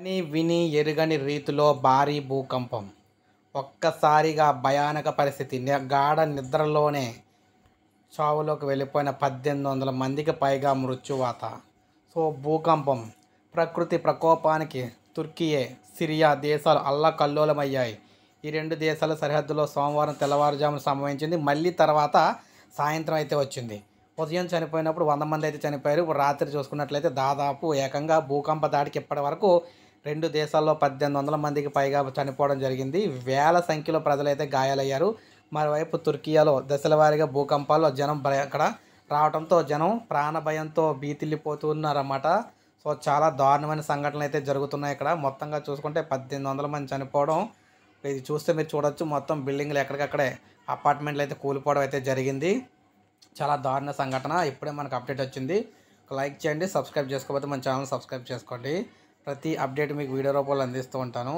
అని విని ఎరుగని రీతిలో భారీ భూకంపం ఒక్కసారిగా భయానక పరిస్థితి గాఢ నిద్రలోనే చావులోకి వెళ్ళిపోయిన పద్దెనిమిది వందల మందికి పైగా మృత్యువాత సో భూకంపం ప్రకృతి ప్రకోపానికి తుర్కియే సిరియా దేశాలు అల్లకల్లోలమయ్యాయి ఈ రెండు దేశాల సరిహద్దులో సోమవారం తెల్లవారుజామున సంభవించింది మళ్ళీ తర్వాత సాయంత్రం అయితే వచ్చింది ఉదయం చనిపోయినప్పుడు వంద మంది అయితే చనిపోయారు రాత్రి చూసుకున్నట్లయితే దాదాపు ఏకంగా భూకంప దాడికి ఇప్పటి వరకు రెండు దేశాల్లో పద్దెనిమిది వందల మందికి పైగా చనిపోవడం జరిగింది వేల సంఖ్యలో ప్రజలైతే గాయాలయ్యారు మరోవైపు తుర్కియాలో దశలవారీగా భూకంపాల్లో జనం అక్కడ రావడంతో జనం ప్రాణ భయంతో బీతిల్లిపోతున్నారన్నమాట సో చాలా దారుణమైన సంఘటనలు అయితే జరుగుతున్నాయి ఇక్కడ మొత్తంగా చూసుకుంటే పద్దెనిమిది వందల మంది చనిపోవడం ఇది చూస్తే మీరు చూడొచ్చు మొత్తం బిల్డింగ్లు ఎక్కడికక్కడే అపార్ట్మెంట్లు అయితే కూలిపోవడం అయితే జరిగింది చాలా దారుణ సంఘటన ఇప్పుడే మనకు అప్డేట్ వచ్చింది లైక్ చేయండి సబ్స్క్రైబ్ చేసుకోకపోతే మన ఛానల్ సబ్స్క్రైబ్ చేసుకోండి ప్రతి అప్డేట్ మీకు వీడియో రూపంలో అందిస్తూ ఉంటాను